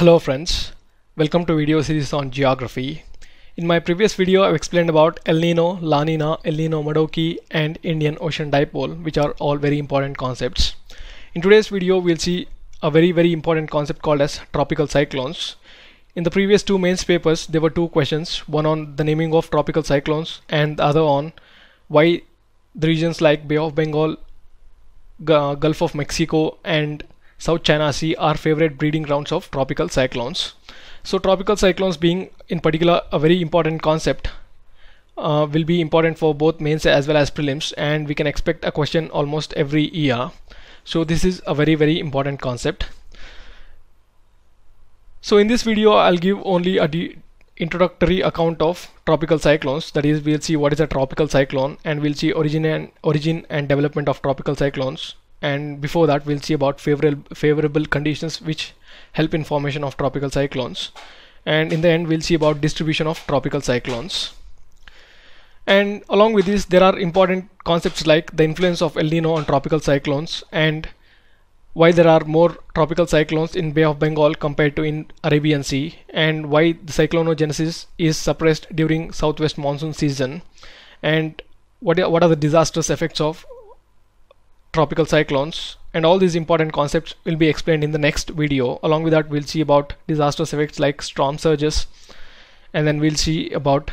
Hello friends, welcome to video series on geography. In my previous video I've explained about El Nino, La Nina, El Nino Madoki and Indian Ocean Dipole which are all very important concepts. In today's video we'll see a very very important concept called as tropical cyclones. In the previous two mains papers there were two questions, one on the naming of tropical cyclones and the other on why the regions like Bay of Bengal, G Gulf of Mexico and South China Sea are favorite breeding grounds of tropical cyclones. So tropical cyclones being in particular a very important concept uh, will be important for both mains as well as prelims and we can expect a question almost every year. So this is a very very important concept. So in this video I'll give only a introductory account of tropical cyclones that is we'll see what is a tropical cyclone and we'll see origin and origin and development of tropical cyclones and before that we'll see about favorable favorable conditions which help in formation of tropical cyclones and in the end we'll see about distribution of tropical cyclones and along with this there are important concepts like the influence of El Nino on tropical cyclones and why there are more tropical cyclones in Bay of Bengal compared to in Arabian Sea and why the cyclonogenesis is suppressed during southwest monsoon season and what are, what are the disastrous effects of tropical cyclones and all these important concepts will be explained in the next video. Along with that we'll see about disastrous effects like storm surges and then we'll see about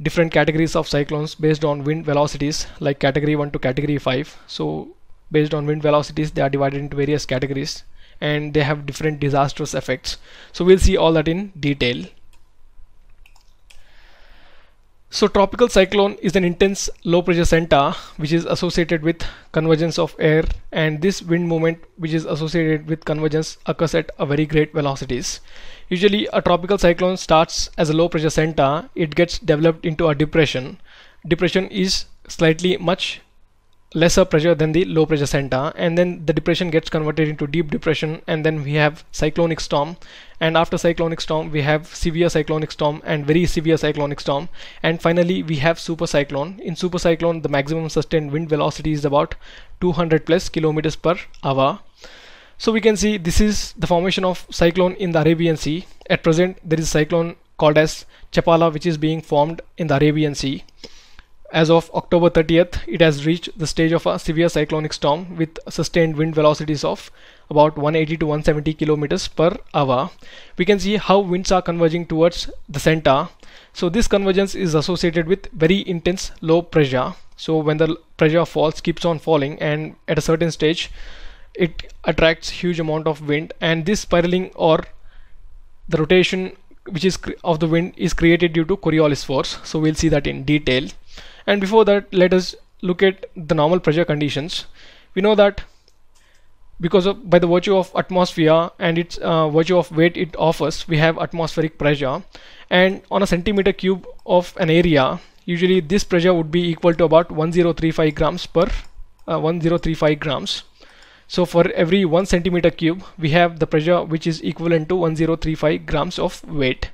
different categories of cyclones based on wind velocities like category 1 to category 5 so based on wind velocities they are divided into various categories and they have different disastrous effects so we'll see all that in detail so tropical cyclone is an intense low pressure center which is associated with convergence of air and this wind movement which is associated with convergence occurs at a very great velocities. Usually a tropical cyclone starts as a low pressure center, it gets developed into a depression. Depression is slightly much lesser pressure than the low pressure center and then the depression gets converted into deep depression and then we have cyclonic storm and after cyclonic storm we have severe cyclonic storm and very severe cyclonic storm and finally we have supercyclone in supercyclone the maximum sustained wind velocity is about 200 plus kilometers per hour so we can see this is the formation of cyclone in the Arabian Sea at present there is cyclone called as Chapala which is being formed in the Arabian Sea as of October 30th, it has reached the stage of a severe cyclonic storm with sustained wind velocities of about 180 to 170 kilometers per hour. We can see how winds are converging towards the center. So this convergence is associated with very intense low pressure. So when the pressure falls keeps on falling and at a certain stage it attracts huge amount of wind and this spiraling or the rotation which is of the wind is created due to Coriolis force. So we'll see that in detail and before that let us look at the normal pressure conditions we know that because of, by the virtue of atmosphere and its uh, virtue of weight it offers we have atmospheric pressure and on a centimeter cube of an area usually this pressure would be equal to about 1035 grams per uh, 1035 grams so for every 1 centimeter cube we have the pressure which is equivalent to 1035 grams of weight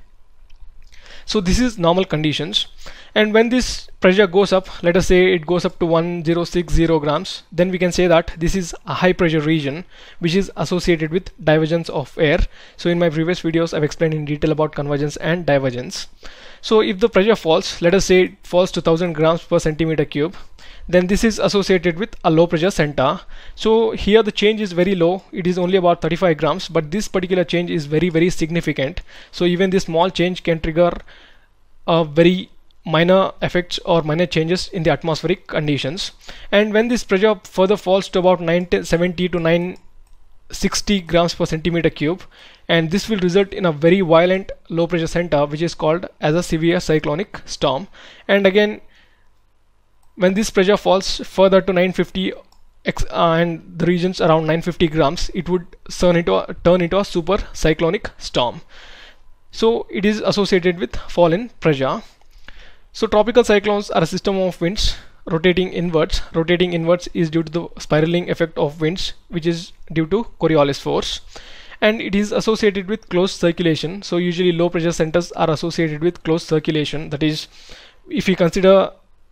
so this is normal conditions and when this pressure goes up let us say it goes up to 1060 grams then we can say that this is a high pressure region which is associated with divergence of air so in my previous videos I've explained in detail about convergence and divergence so if the pressure falls let us say it falls to 1000 grams per centimeter cube then this is associated with a low pressure center so here the change is very low it is only about 35 grams but this particular change is very very significant so even this small change can trigger a very minor effects or minor changes in the atmospheric conditions and when this pressure further falls to about 970 to 960 grams per centimeter cube and this will result in a very violent low pressure center which is called as a severe cyclonic storm and again when this pressure falls further to 950 uh, and the regions around 950 grams it would turn into a, turn into a super cyclonic storm so it is associated with fall in pressure so tropical cyclones are a system of winds rotating inwards. Rotating inwards is due to the spiraling effect of winds, which is due to Coriolis force. And it is associated with closed circulation. So usually low pressure centers are associated with closed circulation. That is, if we consider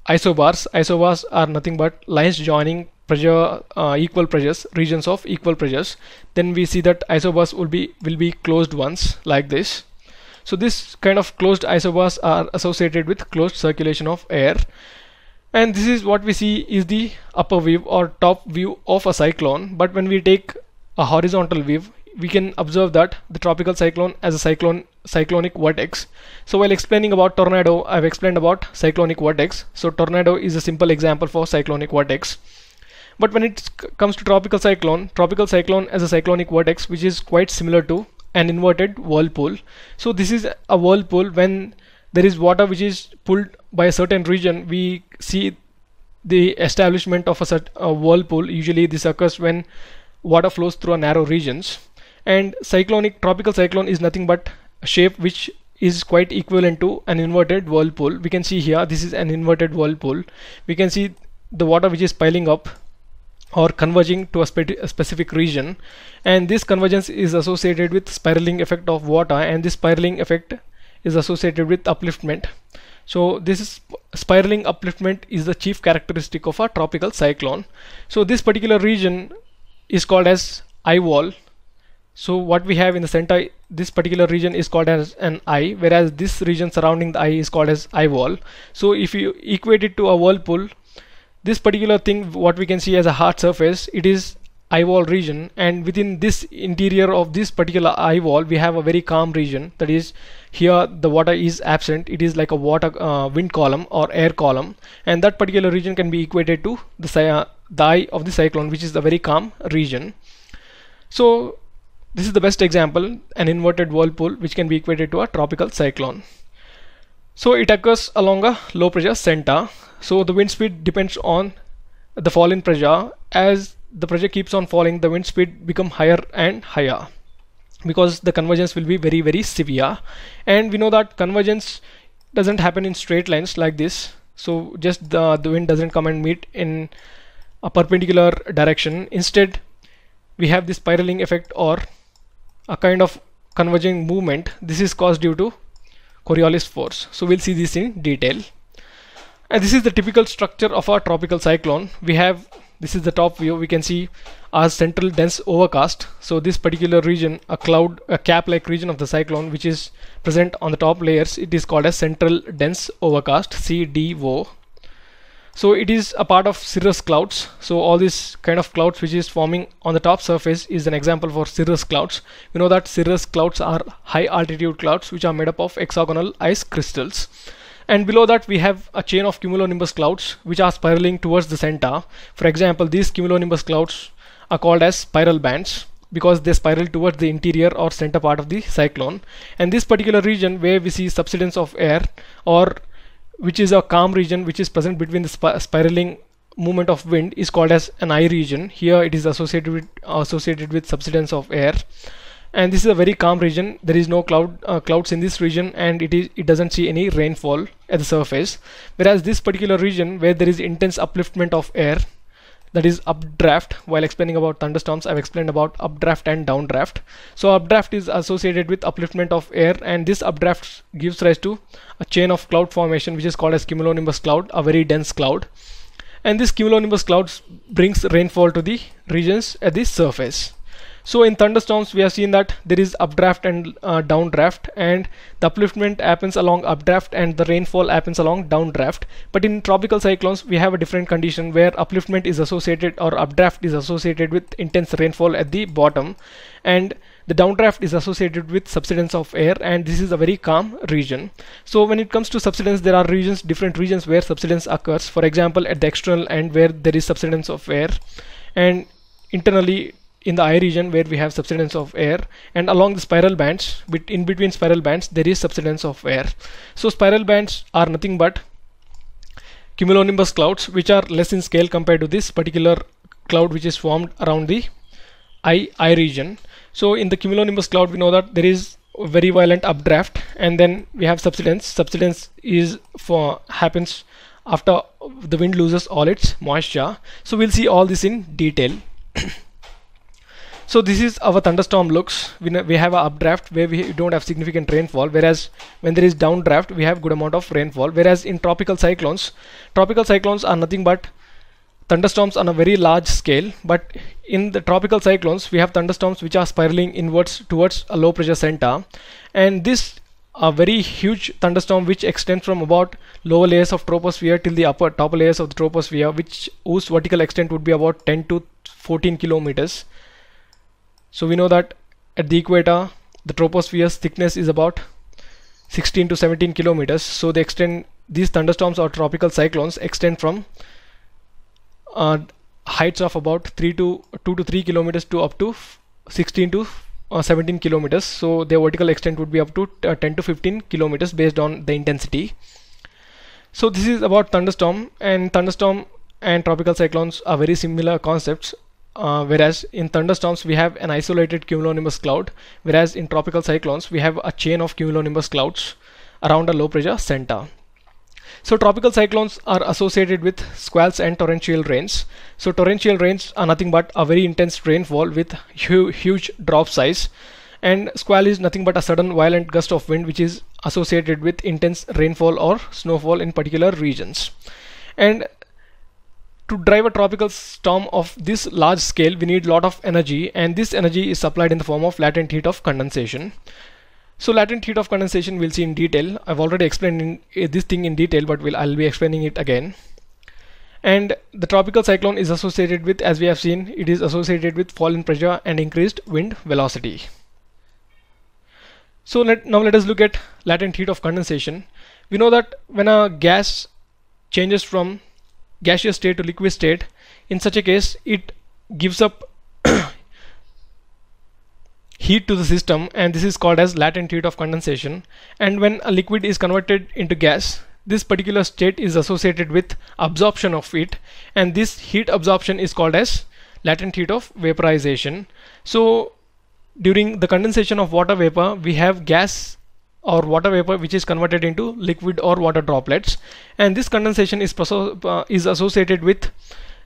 isobars, isobars are nothing but lines joining pressure uh, equal pressures, regions of equal pressures. Then we see that isobars will be will be closed ones like this so this kind of closed isobars are associated with closed circulation of air and this is what we see is the upper view or top view of a cyclone but when we take a horizontal view, we can observe that the tropical cyclone as a cyclone cyclonic vortex. so while explaining about tornado I've explained about cyclonic vortex. so tornado is a simple example for cyclonic vortex. but when it comes to tropical cyclone tropical cyclone as a cyclonic vortex, which is quite similar to an inverted whirlpool. So this is a whirlpool when there is water which is pulled by a certain region we see the establishment of a, a whirlpool usually this occurs when water flows through a narrow regions and cyclonic tropical cyclone is nothing but a shape which is quite equivalent to an inverted whirlpool we can see here this is an inverted whirlpool we can see the water which is piling up or converging to a, spe a, specific region and this convergence is associated with spiraling effect of water and this spiraling effect is associated with upliftment so this is spiraling upliftment is the chief characteristic of a tropical cyclone so this particular region is called as eye wall so what we have in the center this particular region is called as an eye whereas this region surrounding the eye is called as eye wall so if you equate it to a whirlpool this particular thing what we can see as a hard surface it is eye wall region and within this interior of this particular eye wall we have a very calm region that is here the water is absent it is like a water uh, wind column or air column and that particular region can be equated to the, uh, the eye of the cyclone which is a very calm region so this is the best example an inverted whirlpool which can be equated to a tropical cyclone so it occurs along a low pressure center so the wind speed depends on the fall in pressure. As the pressure keeps on falling, the wind speed become higher and higher because the convergence will be very very severe and we know that convergence doesn't happen in straight lines like this so just the, the wind doesn't come and meet in a perpendicular direction instead we have this spiraling effect or a kind of converging movement this is caused due to Coriolis force so we'll see this in detail and uh, this is the typical structure of our tropical cyclone. We have, this is the top view, we can see our central dense overcast. So this particular region, a cloud, a cap-like region of the cyclone, which is present on the top layers, it is called a central dense overcast, CDO. So it is a part of cirrus clouds. So all this kind of clouds which is forming on the top surface is an example for cirrus clouds. We know that cirrus clouds are high altitude clouds which are made up of hexagonal ice crystals and below that we have a chain of cumulonimbus clouds which are spiraling towards the center for example these cumulonimbus clouds are called as spiral bands because they spiral towards the interior or center part of the cyclone and this particular region where we see subsidence of air or which is a calm region which is present between the spiraling movement of wind is called as an eye region here it is associated with associated with subsidence of air and this is a very calm region there is no cloud uh, clouds in this region and it is it doesn't see any rainfall at the surface whereas this particular region where there is intense upliftment of air that is updraft while explaining about thunderstorms I've explained about updraft and downdraft so updraft is associated with upliftment of air and this updraft gives rise to a chain of cloud formation which is called as cumulonimbus cloud a very dense cloud and this cumulonimbus cloud brings rainfall to the regions at the surface so in thunderstorms, we have seen that there is updraft and uh, downdraft, and the upliftment happens along updraft and the rainfall happens along downdraft. But in tropical cyclones, we have a different condition where upliftment is associated or updraft is associated with intense rainfall at the bottom, and the downdraft is associated with subsidence of air and this is a very calm region. So when it comes to subsidence there are regions different regions where subsidence occurs for example at the external end where there is subsidence of air and internally in the eye region where we have subsidence of air and along the spiral bands in between spiral bands there is subsidence of air so spiral bands are nothing but cumulonimbus clouds which are less in scale compared to this particular cloud which is formed around the eye eye region so in the cumulonimbus cloud we know that there is very violent updraft and then we have subsidence subsidence is for happens after the wind loses all its moisture so we'll see all this in detail So this is our thunderstorm looks. We, we have a updraft where we don't have significant rainfall, whereas when there is downdraft, we have good amount of rainfall. Whereas in tropical cyclones, tropical cyclones are nothing but thunderstorms on a very large scale. But in the tropical cyclones, we have thunderstorms which are spiraling inwards towards a low pressure center. And this a very huge thunderstorm which extends from about lower layers of troposphere till the upper top layers of the troposphere which whose vertical extent would be about 10 to 14 kilometers so we know that at the equator, the troposphere's thickness is about 16 to 17 kilometers. So they extend these thunderstorms or tropical cyclones extend from uh, heights of about 3 to 2 to 3 kilometers to up to 16 to uh, 17 kilometers. So their vertical extent would be up to uh, 10 to 15 kilometers based on the intensity. So this is about thunderstorm and thunderstorm and tropical cyclones are very similar concepts uh, whereas in thunderstorms we have an isolated cumulonimbus cloud, whereas in tropical cyclones we have a chain of cumulonimbus clouds around a low pressure center. So tropical cyclones are associated with squalls and torrential rains. So torrential rains are nothing but a very intense rainfall with hu huge drop size and squall is nothing but a sudden violent gust of wind which is associated with intense rainfall or snowfall in particular regions. And to drive a tropical storm of this large scale we need a lot of energy and this energy is supplied in the form of latent heat of condensation so latent heat of condensation we'll see in detail I've already explained in, uh, this thing in detail but we'll, I'll be explaining it again and the tropical cyclone is associated with as we have seen it is associated with fall in pressure and increased wind velocity so let, now let us look at latent heat of condensation we know that when a gas changes from gaseous state to liquid state in such a case it gives up heat to the system and this is called as latent heat of condensation and when a liquid is converted into gas this particular state is associated with absorption of heat and this heat absorption is called as latent heat of vaporization so during the condensation of water vapor we have gas or water vapor which is converted into liquid or water droplets and this condensation is, uh, is associated with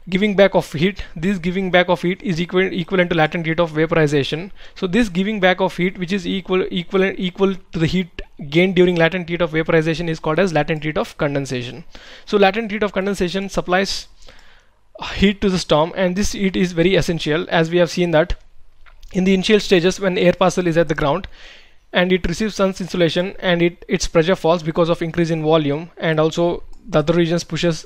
giving back of heat this giving back of heat is equal equivalent to latent heat of vaporization so this giving back of heat which is equal equal equal to the heat gained during latent heat of vaporization is called as latent heat of condensation so latent heat of condensation supplies heat to the storm and this heat is very essential as we have seen that in the initial stages when air parcel is at the ground and it receives sun's insulation and it its pressure falls because of increase in volume and also the other regions pushes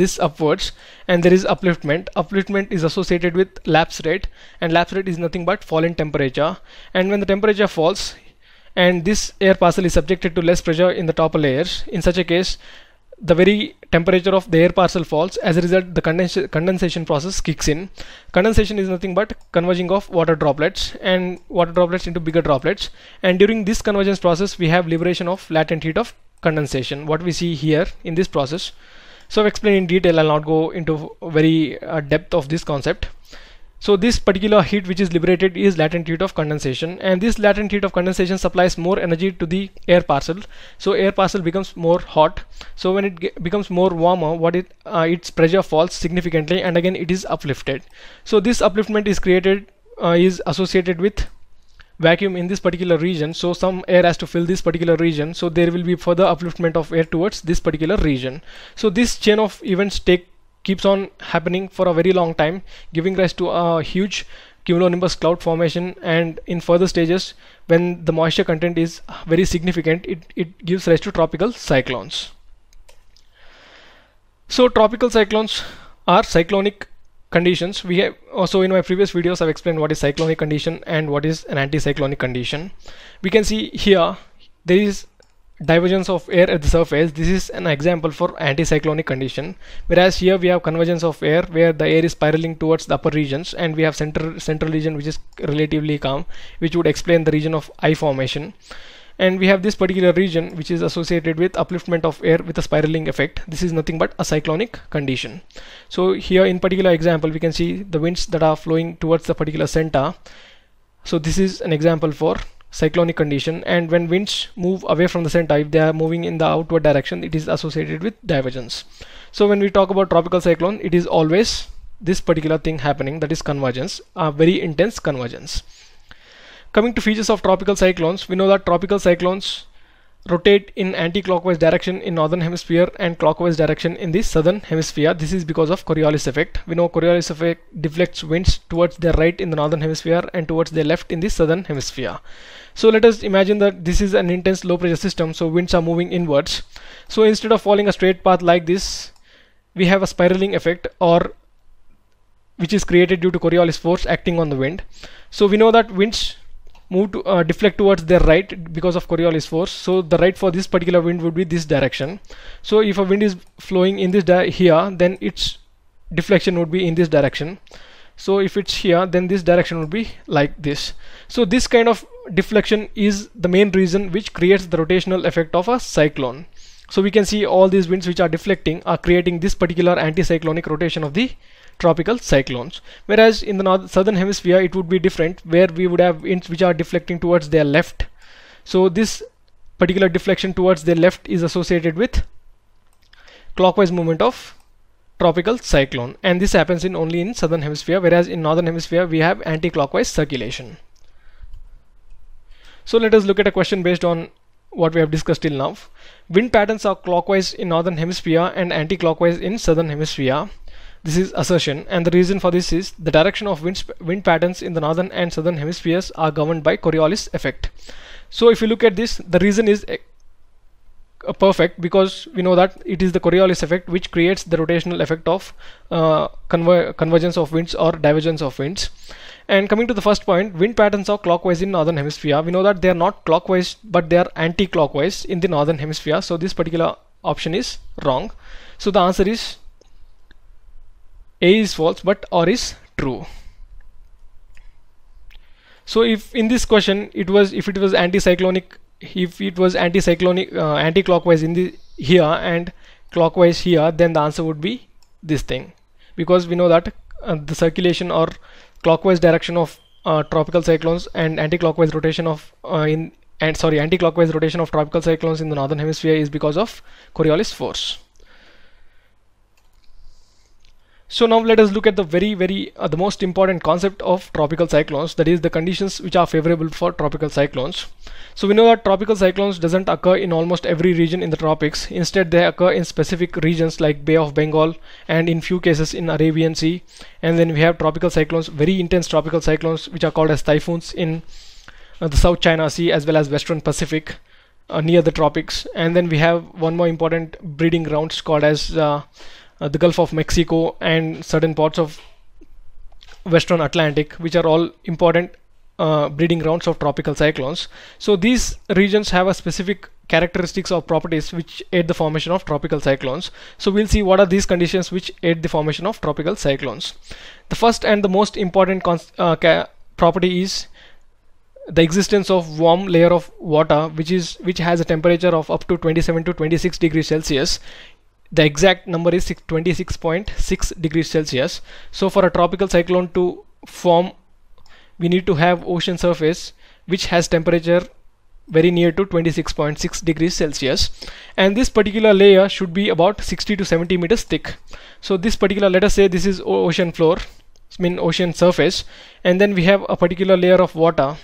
this upwards and there is upliftment upliftment is associated with lapse rate and lapse rate is nothing but fall in temperature and when the temperature falls and this air parcel is subjected to less pressure in the top layers in such a case the very temperature of the air parcel falls as a result the condens condensation process kicks in condensation is nothing but converging of water droplets and water droplets into bigger droplets and during this convergence process we have liberation of latent heat of condensation what we see here in this process so I've explained in detail I'll not go into very uh, depth of this concept so this particular heat which is liberated is latent heat of condensation and this latent heat of condensation supplies more energy to the air parcel. So air parcel becomes more hot. So when it becomes more warmer what it uh, its pressure falls significantly and again it is uplifted. So this upliftment is created uh, is associated with vacuum in this particular region so some air has to fill this particular region so there will be further upliftment of air towards this particular region so this chain of events take keeps on happening for a very long time, giving rise to a huge cumulonimbus cloud formation and in further stages when the moisture content is very significant it, it gives rise to tropical cyclones. So tropical cyclones are cyclonic conditions we have also uh, in my previous videos I've explained what is cyclonic condition and what is an anticyclonic condition. We can see here there is divergence of air at the surface this is an example for anticyclonic condition whereas here we have convergence of air where the air is spiraling towards the upper regions and we have central central region which is relatively calm which would explain the region of i formation and we have this particular region which is associated with upliftment of air with a spiraling effect this is nothing but a cyclonic condition so here in particular example we can see the winds that are flowing towards the particular center so this is an example for cyclonic condition and when winds move away from the center if they are moving in the outward direction it is associated with divergence so when we talk about tropical cyclone it is always this particular thing happening that is convergence a very intense convergence coming to features of tropical cyclones we know that tropical cyclones rotate in anti-clockwise direction in northern hemisphere and clockwise direction in the southern hemisphere. This is because of Coriolis effect. We know Coriolis effect deflects winds towards their right in the northern hemisphere and towards their left in the southern hemisphere. So let us imagine that this is an intense low pressure system so winds are moving inwards. So instead of following a straight path like this we have a spiraling effect or which is created due to Coriolis force acting on the wind. So we know that winds move to uh, deflect towards their right because of Coriolis force so the right for this particular wind would be this direction so if a wind is flowing in this here then its deflection would be in this direction so if it's here then this direction would be like this so this kind of deflection is the main reason which creates the rotational effect of a cyclone so we can see all these winds which are deflecting are creating this particular anticyclonic rotation of the tropical cyclones whereas in the north, southern hemisphere it would be different where we would have winds which are deflecting towards their left so this particular deflection towards their left is associated with clockwise movement of tropical cyclone and this happens in only in southern hemisphere whereas in northern hemisphere we have anti-clockwise circulation so let us look at a question based on what we have discussed till now wind patterns are clockwise in northern hemisphere and anti-clockwise in southern hemisphere this is assertion and the reason for this is the direction of wind, wind patterns in the northern and southern hemispheres are governed by Coriolis effect. So if you look at this, the reason is uh, perfect because we know that it is the Coriolis effect which creates the rotational effect of uh, conver convergence of winds or divergence of winds. And coming to the first point, wind patterns are clockwise in northern hemisphere. We know that they are not clockwise but they are anti-clockwise in the northern hemisphere. So this particular option is wrong. So the answer is a is false but or is true so if in this question it was if it was anticyclonic if it was anticyclonic uh, anti-clockwise in the here and clockwise here then the answer would be this thing because we know that uh, the circulation or clockwise direction of uh, tropical cyclones and anti-clockwise rotation of uh, in and sorry anti-clockwise rotation of tropical cyclones in the northern hemisphere is because of Coriolis force so now let us look at the very very uh, the most important concept of tropical cyclones that is the conditions which are favorable for tropical cyclones. So we know that tropical cyclones doesn't occur in almost every region in the tropics instead they occur in specific regions like Bay of Bengal and in few cases in Arabian Sea and then we have tropical cyclones very intense tropical cyclones which are called as typhoons in uh, the South China Sea as well as Western Pacific uh, near the tropics and then we have one more important breeding grounds called as uh, uh, the Gulf of Mexico, and certain parts of Western Atlantic, which are all important uh, breeding grounds of tropical cyclones. So these regions have a specific characteristics or properties which aid the formation of tropical cyclones. So we'll see what are these conditions which aid the formation of tropical cyclones. The first and the most important uh, property is the existence of warm layer of water which is which has a temperature of up to 27 to 26 degrees celsius the exact number is 26.6 degrees Celsius. So for a tropical cyclone to form, we need to have ocean surface which has temperature very near to 26.6 degrees Celsius and this particular layer should be about 60 to 70 meters thick so this particular let us say this is ocean floor I mean ocean surface and then we have a particular layer of water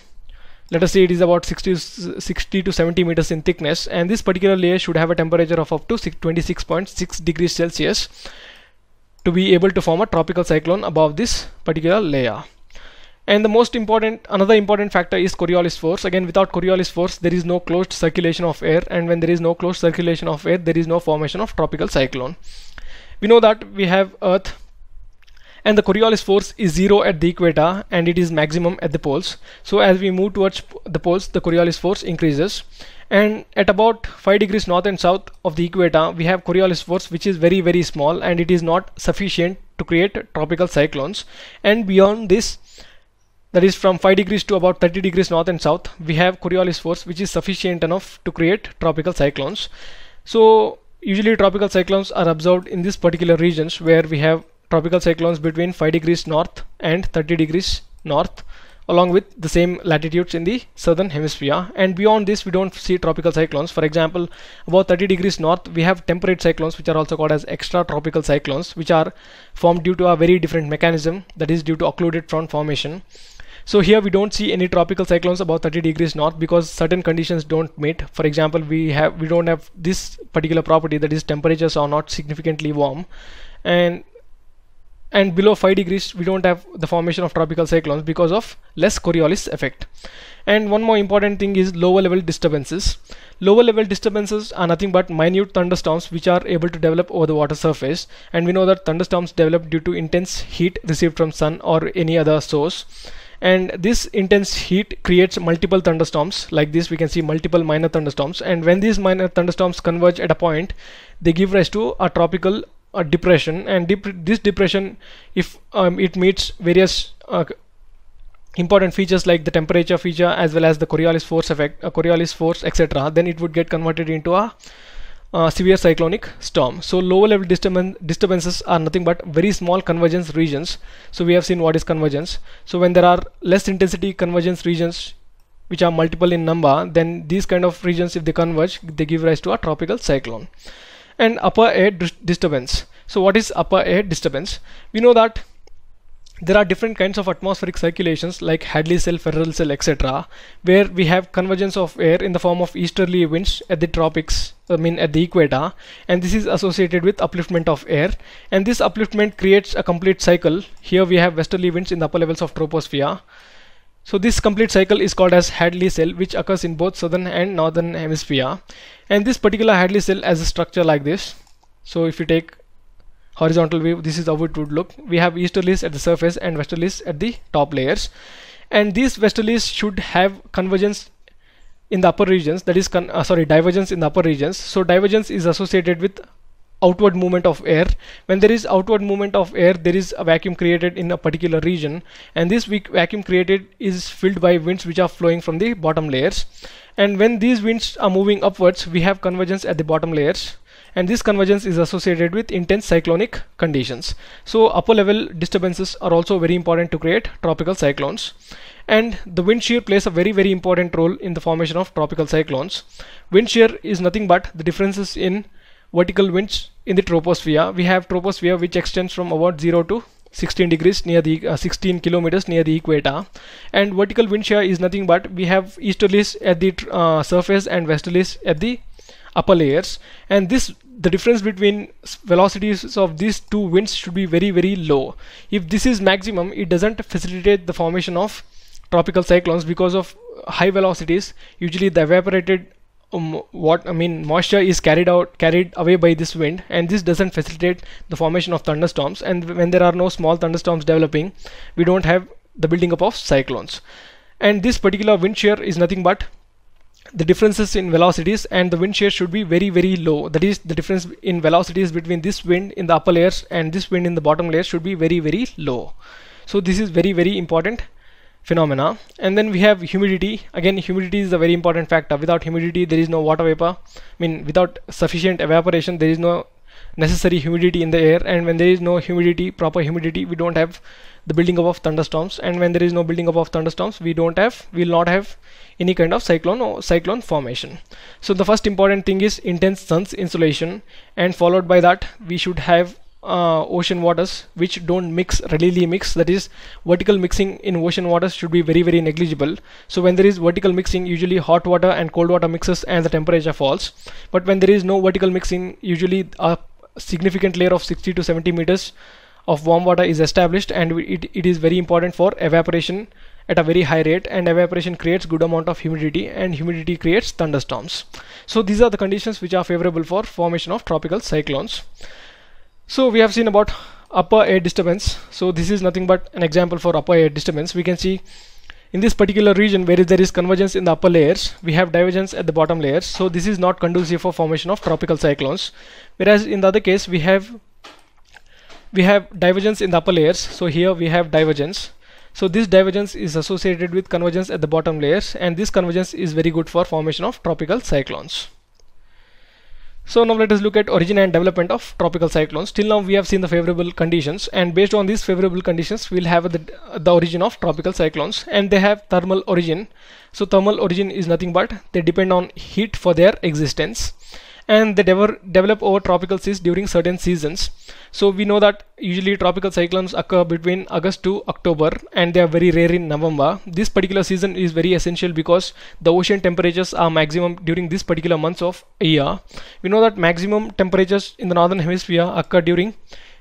let us say it is about 60, 60 to 70 meters in thickness and this particular layer should have a temperature of up to 26.6 degrees Celsius to be able to form a tropical cyclone above this particular layer. And the most important, another important factor is Coriolis force. Again, without Coriolis force, there is no closed circulation of air. And when there is no closed circulation of air, there is no formation of tropical cyclone. We know that we have Earth and the Coriolis force is zero at the equator and it is maximum at the poles so as we move towards the poles the Coriolis force increases and at about 5 degrees north and south of the equator we have Coriolis force which is very very small and it is not sufficient to create tropical cyclones and beyond this that is from 5 degrees to about 30 degrees north and south we have Coriolis force which is sufficient enough to create tropical cyclones so usually tropical cyclones are observed in these particular regions where we have tropical cyclones between 5 degrees north and 30 degrees north along with the same latitudes in the southern hemisphere and beyond this we don't see tropical cyclones for example about 30 degrees north we have temperate cyclones which are also called as extra tropical cyclones which are formed due to a very different mechanism that is due to occluded front formation so here we don't see any tropical cyclones about 30 degrees north because certain conditions don't meet. For example, we have we don't have this particular property that is temperatures are not significantly warm and and below 5 degrees we don't have the formation of tropical cyclones because of less Coriolis effect. And one more important thing is lower level disturbances. Lower level disturbances are nothing but minute thunderstorms which are able to develop over the water surface and we know that thunderstorms develop due to intense heat received from sun or any other source and this intense heat creates multiple thunderstorms like this we can see multiple minor thunderstorms and when these minor thunderstorms converge at a point they give rise to a tropical a depression and dep this depression if um, it meets various uh, important features like the temperature feature as well as the Coriolis force effect, uh, Coriolis force, etc., then it would get converted into a uh, severe cyclonic storm. So lower level disturbances are nothing but very small convergence regions. So we have seen what is convergence. So when there are less intensity convergence regions which are multiple in number, then these kind of regions if they converge, they give rise to a tropical cyclone and upper air disturbance. So what is upper air disturbance? We know that there are different kinds of atmospheric circulations like Hadley cell, Ferrel cell, etc., where we have convergence of air in the form of easterly winds at the tropics, I mean at the equator, and this is associated with upliftment of air. And this upliftment creates a complete cycle. Here we have westerly winds in the upper levels of troposphere, so this complete cycle is called as Hadley cell which occurs in both southern and northern hemisphere and this particular Hadley cell has a structure like this. So if you take horizontal view this is how it would look. We have easterlies at the surface and westerlies at the top layers and these westerlies should have convergence in the upper regions that is uh, sorry divergence in the upper regions. So divergence is associated with outward movement of air when there is outward movement of air there is a vacuum created in a particular region and this vacuum created is filled by winds which are flowing from the bottom layers and when these winds are moving upwards we have convergence at the bottom layers and this convergence is associated with intense cyclonic conditions. So upper level disturbances are also very important to create tropical cyclones and the wind shear plays a very very important role in the formation of tropical cyclones. Wind shear is nothing but the differences in vertical winds in the troposphere. We have troposphere which extends from about 0 to 16 degrees near the uh, 16 kilometers near the equator and vertical wind shear is nothing but we have easterlies at the uh, surface and westerlies at the upper layers and this the difference between velocities of these two winds should be very very low if this is maximum it doesn't facilitate the formation of tropical cyclones because of high velocities usually the evaporated um, what I mean moisture is carried out carried away by this wind and this doesn't facilitate the formation of thunderstorms and when there are no small thunderstorms developing we don't have the building up of cyclones and this particular wind shear is nothing but the differences in velocities and the wind shear should be very very low that is the difference in velocities between this wind in the upper layers and this wind in the bottom layer should be very very low so this is very very important phenomena and then we have humidity again humidity is a very important factor without humidity there is no water vapor i mean without sufficient evaporation there is no necessary humidity in the air and when there is no humidity proper humidity we don't have the building up of thunderstorms and when there is no building up of thunderstorms we don't have we will not have any kind of cyclone or cyclone formation so the first important thing is intense sun's insulation, and followed by that we should have uh, ocean waters which don't mix readily mix that is vertical mixing in ocean waters should be very very negligible so when there is vertical mixing usually hot water and cold water mixes and the temperature falls but when there is no vertical mixing usually a significant layer of 60 to 70 meters of warm water is established and it, it is very important for evaporation at a very high rate and evaporation creates good amount of humidity and humidity creates thunderstorms so these are the conditions which are favorable for formation of tropical cyclones so we have seen about upper air disturbance. So this is nothing but an example for upper air disturbance. We can see in this particular region where there is convergence in the upper layers, we have divergence at the bottom layers. So this is not conducive for formation of tropical cyclones. Whereas in the other case, we have we have divergence in the upper layers. So here we have divergence. So this divergence is associated with convergence at the bottom layers and this convergence is very good for formation of tropical cyclones. So now let us look at origin and development of tropical cyclones. Till now we have seen the favorable conditions and based on these favorable conditions we'll have the, the origin of tropical cyclones and they have thermal origin. So thermal origin is nothing but they depend on heat for their existence and they develop over tropical seas during certain seasons. So we know that usually tropical cyclones occur between August to October and they are very rare in November. This particular season is very essential because the ocean temperatures are maximum during this particular months of year. We know that maximum temperatures in the northern hemisphere occur during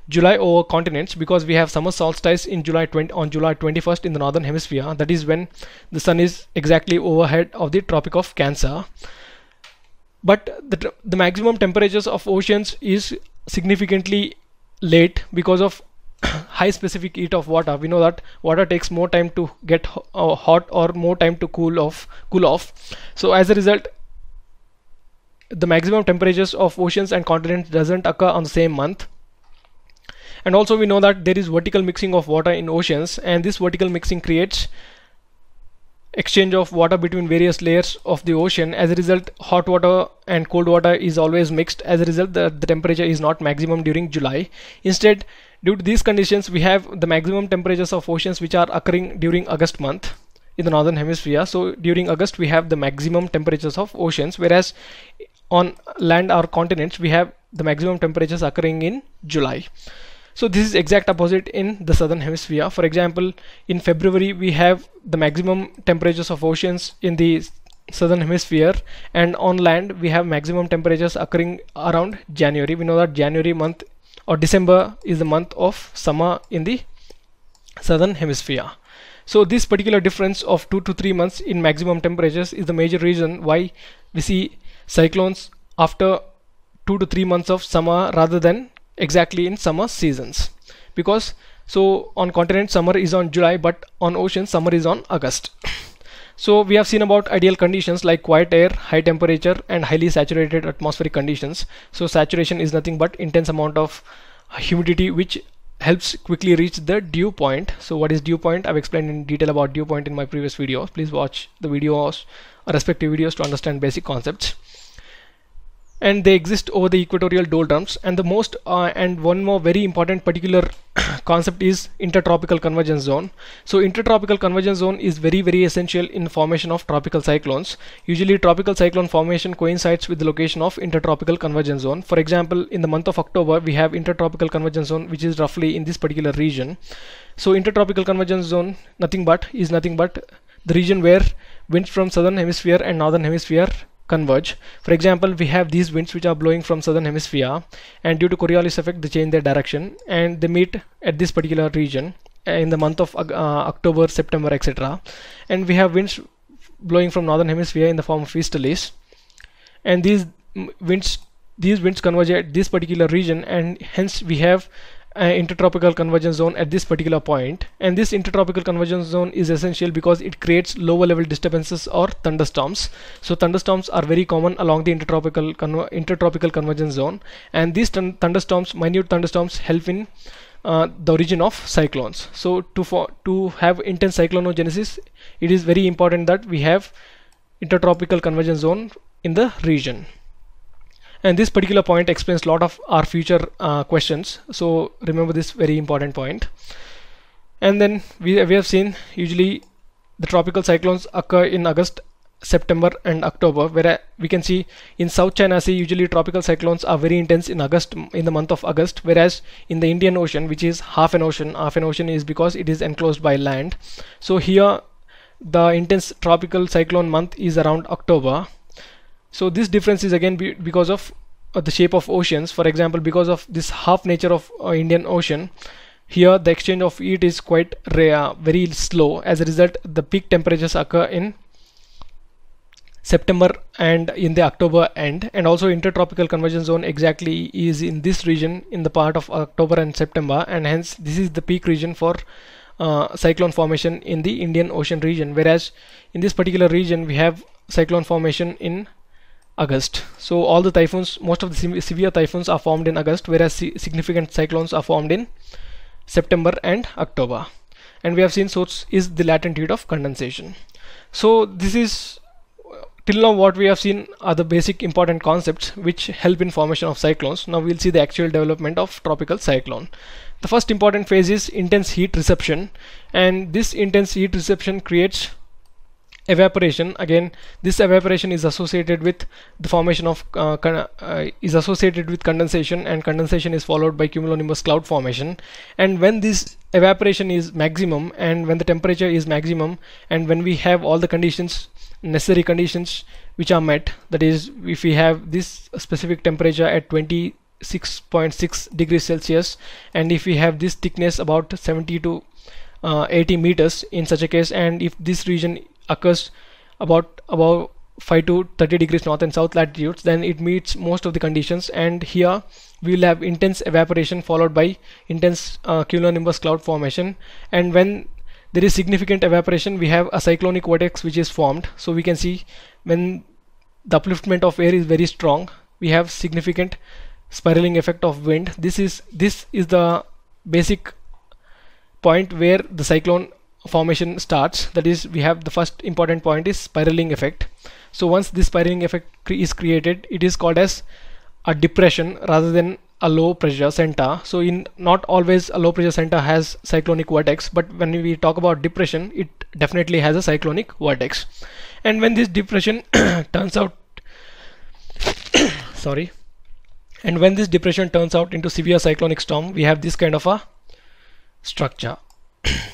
July over continents because we have summer solstice in July 20 on July 21st in the northern hemisphere that is when the sun is exactly overhead of the tropic of cancer but the, the maximum temperatures of oceans is significantly late because of high specific heat of water we know that water takes more time to get uh, hot or more time to cool off cool off so as a result the maximum temperatures of oceans and continents doesn't occur on the same month and also we know that there is vertical mixing of water in oceans and this vertical mixing creates exchange of water between various layers of the ocean. As a result, hot water and cold water is always mixed. As a result, the, the temperature is not maximum during July. Instead, due to these conditions, we have the maximum temperatures of oceans which are occurring during August month in the northern hemisphere. So during August, we have the maximum temperatures of oceans, whereas on land or continents, we have the maximum temperatures occurring in July. So this is exact opposite in the southern hemisphere. For example, in February we have the maximum temperatures of oceans in the southern hemisphere and on land we have maximum temperatures occurring around January. We know that January month or December is the month of summer in the southern hemisphere. So this particular difference of 2 to 3 months in maximum temperatures is the major reason why we see cyclones after 2 to 3 months of summer rather than exactly in summer seasons because so on continent summer is on July but on ocean summer is on August so we have seen about ideal conditions like quiet air high temperature and highly saturated atmospheric conditions so saturation is nothing but intense amount of humidity which helps quickly reach the dew point so what is dew point I've explained in detail about dew point in my previous video please watch the videos respective videos to understand basic concepts and they exist over the equatorial doldrums and the most uh, and one more very important particular concept is intertropical convergence zone so intertropical convergence zone is very very essential in formation of tropical cyclones usually tropical cyclone formation coincides with the location of intertropical convergence zone for example in the month of October we have intertropical convergence zone which is roughly in this particular region so intertropical convergence zone nothing but is nothing but the region where winds from southern hemisphere and northern hemisphere converge for example we have these winds which are blowing from southern hemisphere and due to Coriolis effect they change their direction and they meet at this particular region uh, in the month of uh, October September etc and we have winds blowing from northern hemisphere in the form of easterlies and these mm, winds these winds converge at this particular region and hence we have uh, intertropical convergence zone at this particular point and this intertropical convergence zone is essential because it creates lower level disturbances or thunderstorms so thunderstorms are very common along the intertropical conver intertropical convergence zone and these thunderstorms minute thunderstorms help in uh, the origin of cyclones so to for to have intense cyclonogenesis it is very important that we have intertropical convergence zone in the region and this particular point explains a lot of our future uh, questions. So remember this very important point. And then we, we have seen usually the tropical cyclones occur in August, September and October where uh, we can see in South China Sea usually tropical cyclones are very intense in August in the month of August whereas in the Indian Ocean which is half an ocean half an ocean is because it is enclosed by land so here the intense tropical cyclone month is around October so this difference is again be because of uh, the shape of oceans for example because of this half nature of uh, Indian Ocean here the exchange of heat is quite rare very slow as a result the peak temperatures occur in September and in the October end and also intertropical convergence zone exactly is in this region in the part of October and September and hence this is the peak region for uh, cyclone formation in the Indian Ocean region whereas in this particular region we have cyclone formation in August. So all the typhoons, most of the severe typhoons are formed in August, whereas significant cyclones are formed in September and October. And we have seen source is the latent heat of condensation. So this is till now what we have seen are the basic important concepts which help in formation of cyclones. Now we'll see the actual development of tropical cyclone. The first important phase is intense heat reception and this intense heat reception creates evaporation again this evaporation is associated with the formation of uh, uh, is associated with condensation and condensation is followed by cumulonimbus cloud formation and when this evaporation is maximum and when the temperature is maximum and when we have all the conditions necessary conditions which are met that is if we have this specific temperature at 26.6 degrees celsius and if we have this thickness about 70 to uh, 80 meters in such a case and if this region occurs about about 5 to 30 degrees north and south latitudes then it meets most of the conditions and here we will have intense evaporation followed by intense uh, cumulonimbus cloud formation and when there is significant evaporation we have a cyclonic vortex which is formed so we can see when the upliftment of air is very strong we have significant spiraling effect of wind this is this is the basic point where the cyclone formation starts that is we have the first important point is spiraling effect so once this spiraling effect cre is created it is called as a depression rather than a low pressure center so in not always a low pressure center has cyclonic vortex but when we talk about depression it definitely has a cyclonic vortex and when this depression turns out sorry and when this depression turns out into severe cyclonic storm we have this kind of a structure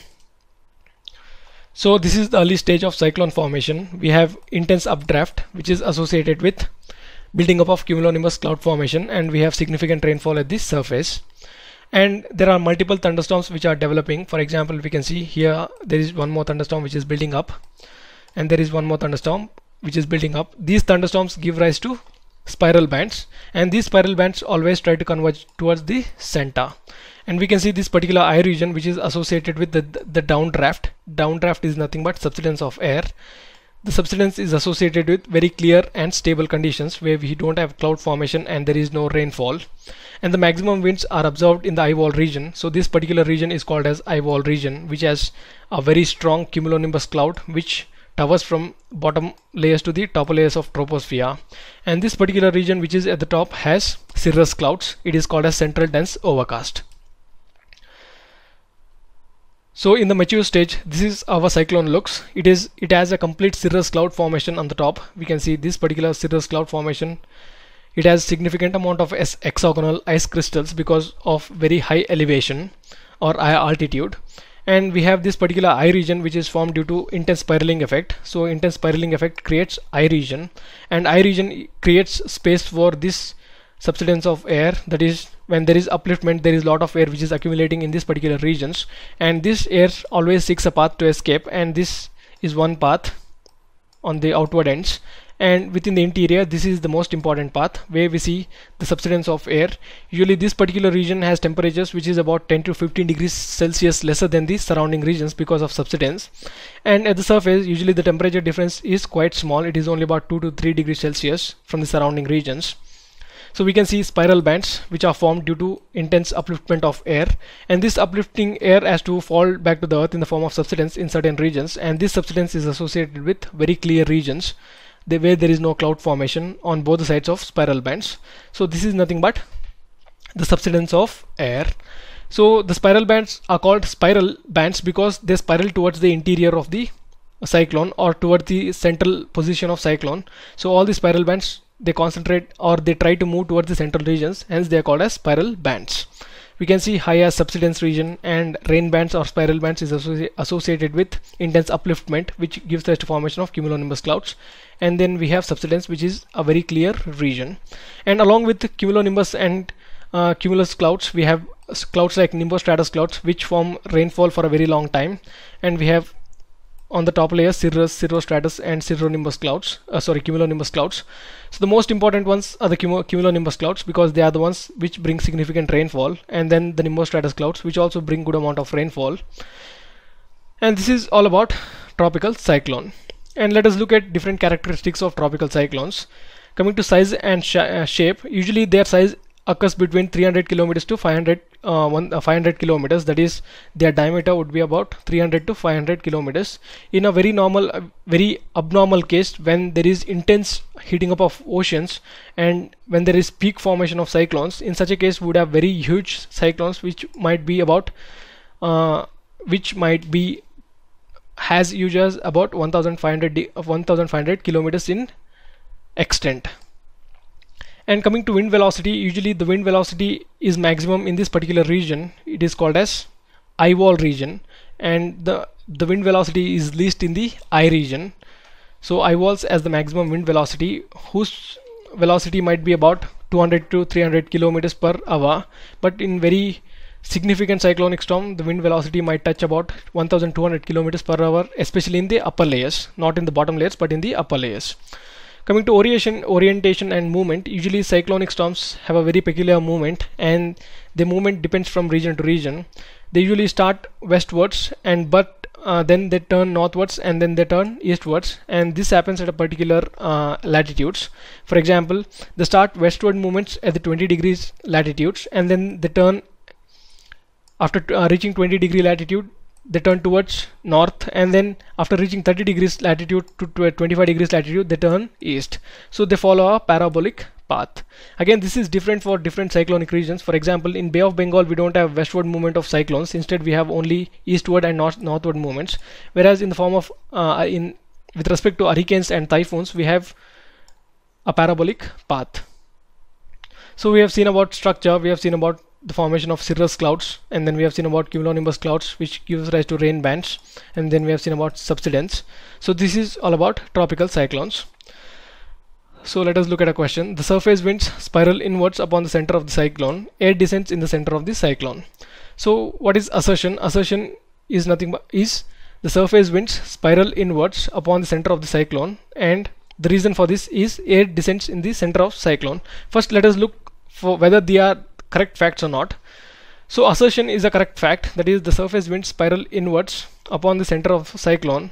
So this is the early stage of cyclone formation. We have intense updraft which is associated with building up of cumulonimbus cloud formation and we have significant rainfall at this surface. And there are multiple thunderstorms which are developing. For example, we can see here there is one more thunderstorm which is building up and there is one more thunderstorm which is building up. These thunderstorms give rise to spiral bands and these spiral bands always try to converge towards the center and we can see this particular eye region which is associated with the, the downdraft downdraft is nothing but subsidence of air the subsidence is associated with very clear and stable conditions where we don't have cloud formation and there is no rainfall and the maximum winds are observed in the eyewall wall region so this particular region is called as eyewall wall region which has a very strong cumulonimbus cloud which towers from bottom layers to the top layers of troposphere and this particular region which is at the top has cirrus clouds it is called as central dense overcast so in the mature stage, this is how a cyclone looks. It is it has a complete cirrus cloud formation on the top. We can see this particular cirrus cloud formation. It has significant amount of hexagonal ice crystals because of very high elevation or high altitude. And we have this particular eye region which is formed due to intense spiraling effect. So intense spiraling effect creates eye region and eye region creates space for this subsidence of air that is when there is upliftment there is a lot of air which is accumulating in these particular regions and this air always seeks a path to escape and this is one path on the outward ends and within the interior this is the most important path where we see the subsidence of air usually this particular region has temperatures which is about 10 to 15 degrees celsius lesser than the surrounding regions because of subsidence and at the surface usually the temperature difference is quite small it is only about 2 to 3 degrees celsius from the surrounding regions so we can see spiral bands which are formed due to intense upliftment of air and this uplifting air has to fall back to the earth in the form of subsidence in certain regions and this subsidence is associated with very clear regions where there is no cloud formation on both sides of spiral bands. So this is nothing but the subsidence of air. So the spiral bands are called spiral bands because they spiral towards the interior of the cyclone or toward the central position of cyclone. So all the spiral bands they concentrate or they try to move towards the central regions hence they are called as spiral bands we can see higher subsidence region and rain bands or spiral bands is associ associated with intense upliftment which gives rise to formation of cumulonimbus clouds and then we have subsidence which is a very clear region and along with cumulonimbus and uh, cumulus clouds we have clouds like nimbostratus clouds which form rainfall for a very long time and we have on the top layer cirrus cirrostratus and cirronimbus clouds uh, sorry cumulonimbus clouds so the most important ones are the cumulonimbus clouds because they are the ones which bring significant rainfall and then the nimbostratus clouds which also bring good amount of rainfall and this is all about tropical cyclone and let us look at different characteristics of tropical cyclones coming to size and sh uh, shape usually their size occurs between 300 kilometers to 500 uh, one, uh, 500 kilometers that is their diameter would be about 300 to 500 kilometers in a very normal uh, very abnormal case when there is intense heating up of oceans and when there is peak formation of cyclones in such a case we would have very huge cyclones which might be about uh, which might be has users about 1500 1500 kilometers in extent and coming to wind velocity, usually the wind velocity is maximum in this particular region. It is called as eyewall wall region and the, the wind velocity is least in the eye region. So eyewalls walls as the maximum wind velocity whose velocity might be about 200 to 300 kilometers per hour but in very significant cyclonic storm the wind velocity might touch about 1200 kilometers per hour especially in the upper layers not in the bottom layers but in the upper layers Coming to orientation, orientation and movement, usually cyclonic storms have a very peculiar movement and the movement depends from region to region. They usually start westwards and but uh, then they turn northwards and then they turn eastwards and this happens at a particular uh, latitudes. For example, they start westward movements at the 20 degrees latitudes and then they turn after uh, reaching 20 degree latitude they turn towards north and then after reaching 30 degrees latitude to 25 degrees latitude they turn east so they follow a parabolic path again this is different for different cyclonic regions for example in bay of bengal we don't have westward movement of cyclones instead we have only eastward and north northward movements whereas in the form of uh, in with respect to hurricanes and typhoons we have a parabolic path so we have seen about structure we have seen about the formation of cirrus clouds and then we have seen about cumulonimbus clouds which gives rise to rain bands and then we have seen about subsidence so this is all about tropical cyclones so let us look at a question the surface winds spiral inwards upon the center of the cyclone air descends in the center of the cyclone so what is assertion assertion is nothing but is the surface winds spiral inwards upon the center of the cyclone and the reason for this is air descends in the center of cyclone first let us look for whether they are correct facts or not. So assertion is a correct fact that is the surface wind spiral inwards upon the center of cyclone.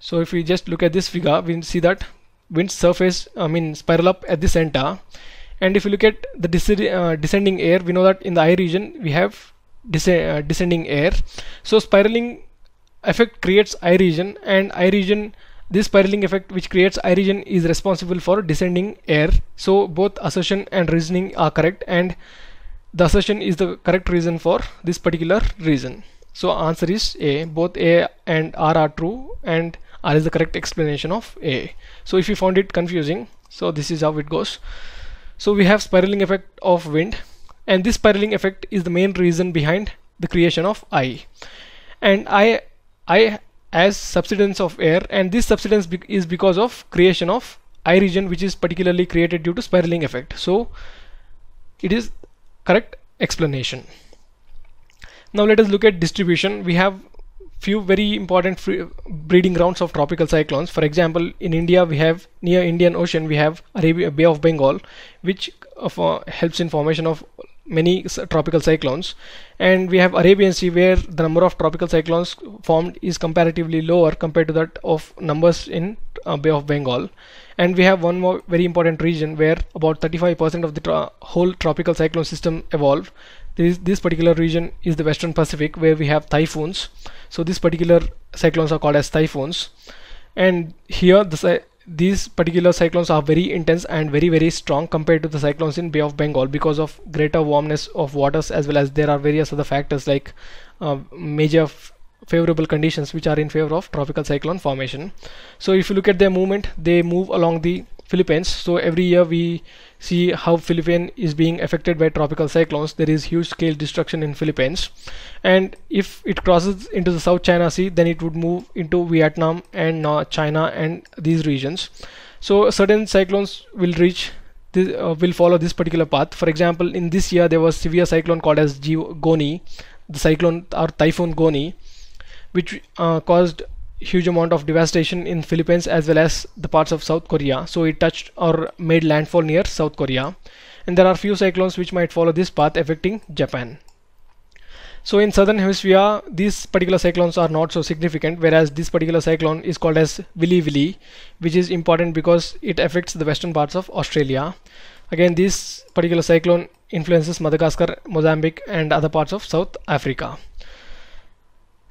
So if we just look at this figure we see that wind surface I mean spiral up at the center and if you look at the uh, descending air we know that in the eye region we have des uh, descending air. So spiraling effect creates eye region and eye region this spiraling effect which creates iRegion is responsible for descending air. So both assertion and reasoning are correct and the assertion is the correct reason for this particular reason. So answer is A. Both A and R are true and R is the correct explanation of A. So if you found it confusing, so this is how it goes. So we have spiraling effect of wind and this spiraling effect is the main reason behind the creation of I. And I, I as subsidence of air and this subsidence be is because of creation of I region which is particularly created due to spiraling effect. So it is correct explanation. Now let us look at distribution. We have few very important breeding grounds of tropical cyclones. For example, in India we have near Indian Ocean we have Arabia Bay of Bengal which uh, helps in formation of many tropical cyclones and we have Arabian Sea where the number of tropical cyclones formed is comparatively lower compared to that of numbers in uh, Bay of Bengal and we have one more very important region where about 35% of the whole tropical cyclone system evolved this, this particular region is the western Pacific where we have typhoons so this particular cyclones are called as typhoons and here the these particular cyclones are very intense and very very strong compared to the cyclones in Bay of Bengal because of greater warmness of waters as well as there are various other factors like uh, major favorable conditions which are in favor of tropical cyclone formation. So if you look at their movement they move along the Philippines. So every year we see how Philippines is being affected by tropical cyclones. There is huge scale destruction in Philippines. And if it crosses into the South China Sea, then it would move into Vietnam and China and these regions. So certain cyclones will reach uh, will follow this particular path. For example, in this year there was severe cyclone called as Goni, the cyclone or typhoon Goni, which uh, caused huge amount of devastation in Philippines as well as the parts of South Korea. So it touched or made landfall near South Korea. And there are few cyclones which might follow this path affecting Japan. So in southern hemisphere, these particular cyclones are not so significant, whereas this particular cyclone is called as Willy Willy, which is important because it affects the western parts of Australia. Again, this particular cyclone influences Madagascar, Mozambique and other parts of South Africa.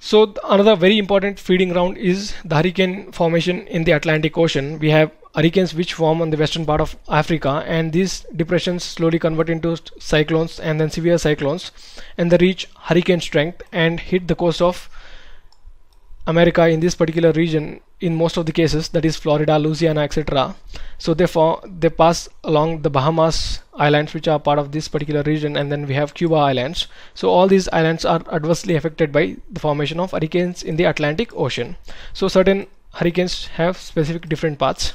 So another very important feeding ground is the hurricane formation in the Atlantic Ocean. We have hurricanes which form on the western part of Africa and these depressions slowly convert into cyclones and then severe cyclones and they reach hurricane strength and hit the coast of America in this particular region in most of the cases that is Florida, Louisiana, etc. So they they pass along the Bahamas islands which are part of this particular region and then we have Cuba islands. So all these islands are adversely affected by the formation of hurricanes in the Atlantic Ocean. So certain hurricanes have specific different paths.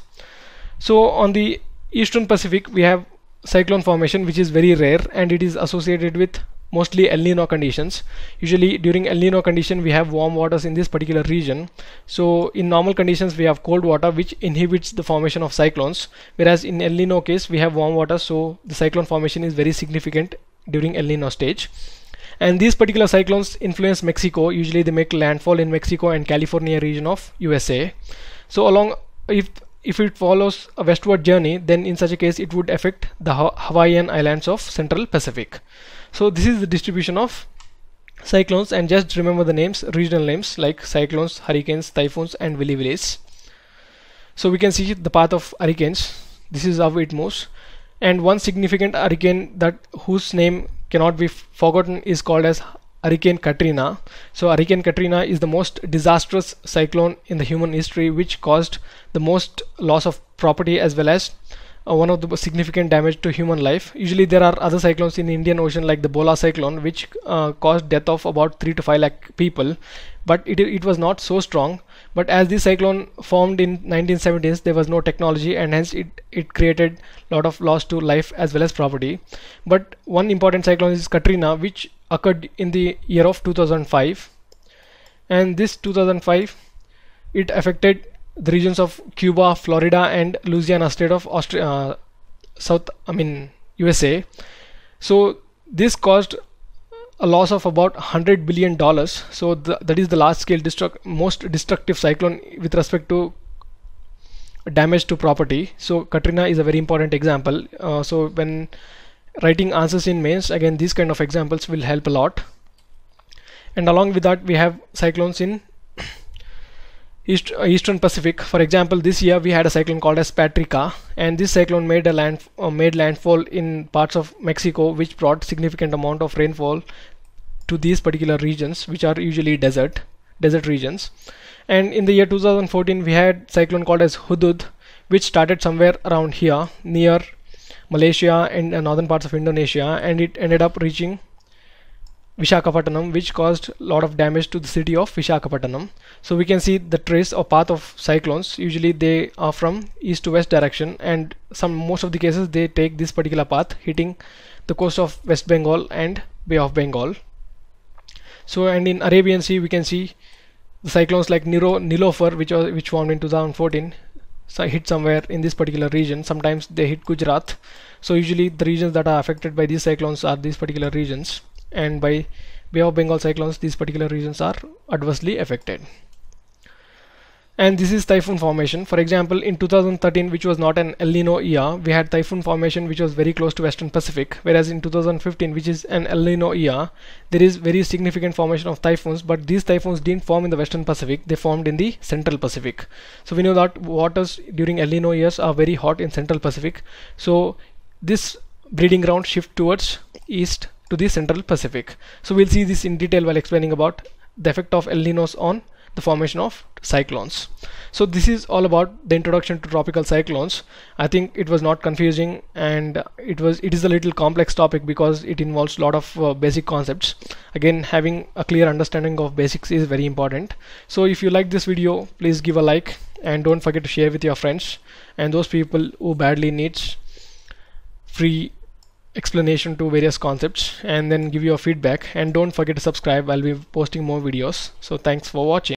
So on the eastern Pacific we have cyclone formation which is very rare and it is associated with mostly El Nino conditions. Usually during El Nino condition we have warm waters in this particular region. So in normal conditions we have cold water which inhibits the formation of cyclones whereas in El Nino case we have warm water so the cyclone formation is very significant during El Nino stage. And these particular cyclones influence Mexico. Usually they make landfall in Mexico and California region of USA. So along if if it follows a westward journey then in such a case it would affect the Hawaiian islands of central Pacific so this is the distribution of cyclones and just remember the names regional names like cyclones hurricanes typhoons and willy willies so we can see the path of hurricanes this is how it moves and one significant hurricane that whose name cannot be forgotten is called as Hurricane Katrina. So Hurricane Katrina is the most disastrous cyclone in the human history which caused the most loss of property as well as uh, one of the significant damage to human life. Usually there are other cyclones in Indian Ocean like the Bola cyclone which uh, caused death of about 3 to 5 lakh people but it, it was not so strong but as this cyclone formed in 1970s there was no technology and hence it, it created lot of loss to life as well as property but one important cyclone is Katrina which occurred in the year of 2005 and this 2005 it affected the regions of Cuba, Florida, and Louisiana state of Austria, uh, South, I mean USA. So this caused a loss of about 100 billion dollars. So that is the large-scale destruct, most destructive cyclone with respect to damage to property. So Katrina is a very important example. Uh, so when writing answers in mains, again these kind of examples will help a lot. And along with that, we have cyclones in East, uh, Eastern Pacific. For example, this year we had a cyclone called as Patrica, and this cyclone made a land uh, made landfall in parts of Mexico, which brought significant amount of rainfall to these particular regions, which are usually desert desert regions. And in the year 2014, we had cyclone called as Hudud, which started somewhere around here near Malaysia and uh, northern parts of Indonesia, and it ended up reaching Vishakhapatnam which caused a lot of damage to the city of Vishakhapatnam. So we can see the trace or path of cyclones. Usually they are from east to west direction and some most of the cases they take this particular path hitting the coast of West Bengal and Bay of Bengal. So and in Arabian Sea we can see the cyclones like Niro Nilofer which was which formed in 2014 so hit somewhere in this particular region. Sometimes they hit Gujarat. So usually the regions that are affected by these cyclones are these particular regions and by Bay of Bengal cyclones these particular regions are adversely affected and this is typhoon formation for example in 2013 which was not an El Nino year we had typhoon formation which was very close to Western Pacific whereas in 2015 which is an El Nino year there is very significant formation of typhoons but these typhoons didn't form in the Western Pacific they formed in the Central Pacific so we know that waters during El Nino years are very hot in Central Pacific so this breeding ground shift towards east to the Central Pacific. So we'll see this in detail while explaining about the effect of El Ninos on the formation of cyclones. So this is all about the introduction to tropical cyclones. I think it was not confusing and it was it is a little complex topic because it involves a lot of uh, basic concepts. Again having a clear understanding of basics is very important. So if you like this video please give a like and don't forget to share with your friends and those people who badly needs free explanation to various concepts and then give you a feedback and don't forget to subscribe I'll be posting more videos so thanks for watching